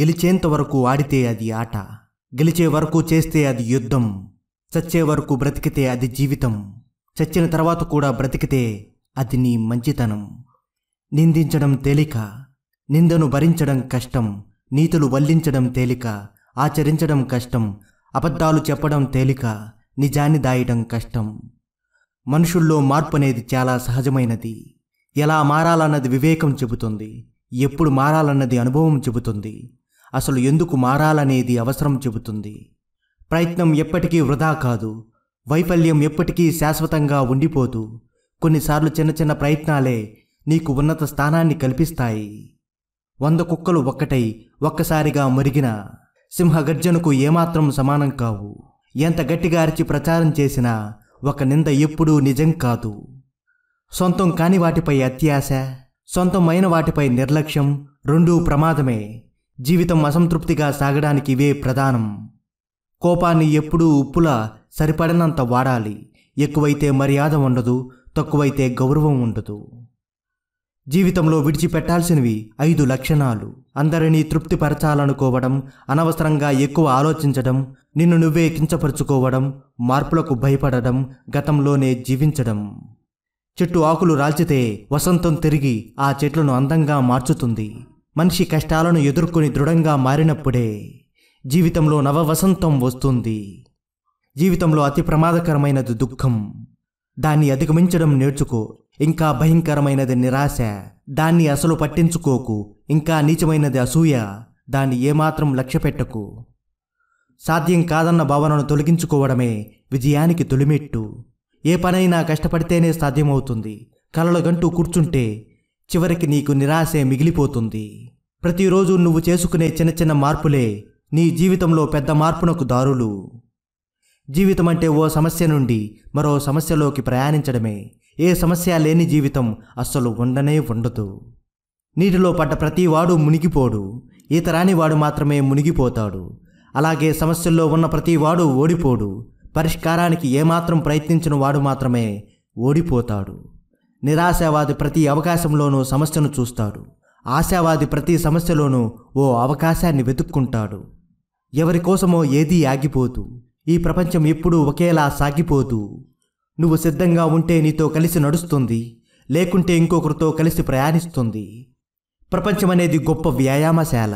గెలిచేంత వరకు ఆడితే అది ఆట గెలిచే వరకు చేస్తే అది యుద్ధం చచ్చే వరకు బ్రతికితే అది జీవితం చచ్చిన తర్వాత కూడా బ్రతికితే అది నీ మంచితనం నిందించడం తేలిక నిందను భరించడం కష్టం నీతులు వల్లించడం తేలిక ఆచరించడం కష్టం అబద్ధాలు చెప్పడం తేలిక నిజాన్ని దాయడం కష్టం మనుషుల్లో మార్పు అనేది చాలా సహజమైనది ఎలా మారాలన్నది వివేకం చెబుతుంది ఎప్పుడు మారాలన్నది అనుభవం చెబుతుంది అసలు ఎందుకు మారాలనేది అవసరం చెబుతుంది ప్రయత్నం ఎప్పటికీ వృధా కాదు వైఫల్యం ఎప్పటికీ శాశ్వతంగా ఉండిపోదు కొన్నిసార్లు చిన్న చిన్న ప్రయత్నాలే నీకు ఉన్నత స్థానాన్ని కల్పిస్తాయి వంద కుక్కలు ఒక్కటై ఒక్కసారిగా మరిగిన సింహగర్జనకు ఏమాత్రం సమానం కావు ఎంత గట్టిగా అరిచి ప్రచారం చేసినా ఒక నింద ఎప్పుడూ నిజం కాదు సొంతం కాని వాటిపై అత్యాశ సొంతమైన వాటిపై నిర్లక్ష్యం రెండూ ప్రమాదమే జీవితం అసంతృప్తిగా సాగడానికి ఇవే ప్రధానం కోపాన్ని ఎప్పుడూ ఉప్పులా సరిపడినంత వాడాలి ఎక్కువైతే మర్యాద ఉండదు తక్కువైతే గౌరవం ఉండదు జీవితంలో విడిచిపెట్టాల్సినవి ఐదు లక్షణాలు అందరినీ తృప్తిపరచాలనుకోవడం అనవసరంగా ఎక్కువ ఆలోచించడం నిన్ను నువ్వే కించపరుచుకోవడం మార్పులకు భయపడడం గతంలోనే జీవించడం చెట్టు ఆకులు రాల్చితే వసంతం తిరిగి ఆ చెట్లను అందంగా మార్చుతుంది మనిషి కష్టాలను ఎదుర్కొని దృఢంగా మారినప్పుడే జీవితంలో నవ వసంతం వస్తుంది జీవితంలో అతి ప్రమాదకరమైనది దుఃఖం దాన్ని అధిగమించడం నేర్చుకో ఇంకా భయంకరమైనది నిరాశ దాన్ని అసలు పట్టించుకోకు ఇంకా నీచమైనది అసూయ దాన్ని ఏమాత్రం లక్ష్యపెట్టకు సాధ్యం కాదన్న భావనను తొలగించుకోవడమే విజయానికి తొలిమెట్టు ఏ పనైనా కష్టపడితేనే సాధ్యమవుతుంది గంటూ కూర్చుంటే చివరికి నీకు నిరాశే మిగిలిపోతుంది ప్రతిరోజు నువ్వు చేసుకునే చిన్న చిన్న మార్పులే నీ జీవితంలో పెద్ద మార్పునకు దారులు జీవితం అంటే ఓ సమస్య నుండి మరో సమస్యలోకి ప్రయాణించడమే ఏ సమస్య లేని జీవితం అస్సలు ఉండనే ఉండదు నీటిలో పడ్డ ప్రతివాడు మునిగిపోడు ఈతరాని వాడు మాత్రమే మునిగిపోతాడు అలాగే సమస్యల్లో ఉన్న ప్రతివాడు ఓడిపోడు పరిష్కారానికి ఏమాత్రం ప్రయత్నించిన వాడు మాత్రమే ఓడిపోతాడు నిరాశావాది ప్రతి అవకాశంలోనూ సమస్యను చూస్తాడు ఆశావాది ప్రతి సమస్యలోనూ ఓ అవకాశాన్ని వెతుక్కుంటాడు ఎవరి కోసమో ఏదీ ఆగిపోదు ఈ ప్రపంచం ఎప్పుడూ ఒకేలా సాగిపోదు నువ్వు సిద్ధంగా ఉంటే నీతో కలిసి నడుస్తుంది లేకుంటే ఇంకొకరితో కలిసి ప్రయాణిస్తుంది ప్రపంచం అనేది గొప్ప వ్యాయామశాల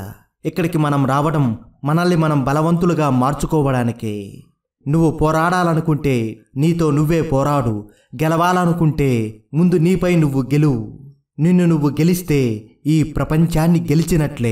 ఇక్కడికి మనం రావడం మనల్ని మనం బలవంతులుగా మార్చుకోవడానికే నువ్వు పోరాడాలనుకుంటే నీతో నువ్వే పోరాడు గెలవాలనుకుంటే ముందు నీపై నువ్వు గెలువు నిన్ను నువ్వు గెలిస్తే ఈ ప్రపంచాన్ని గెలిచినట్లే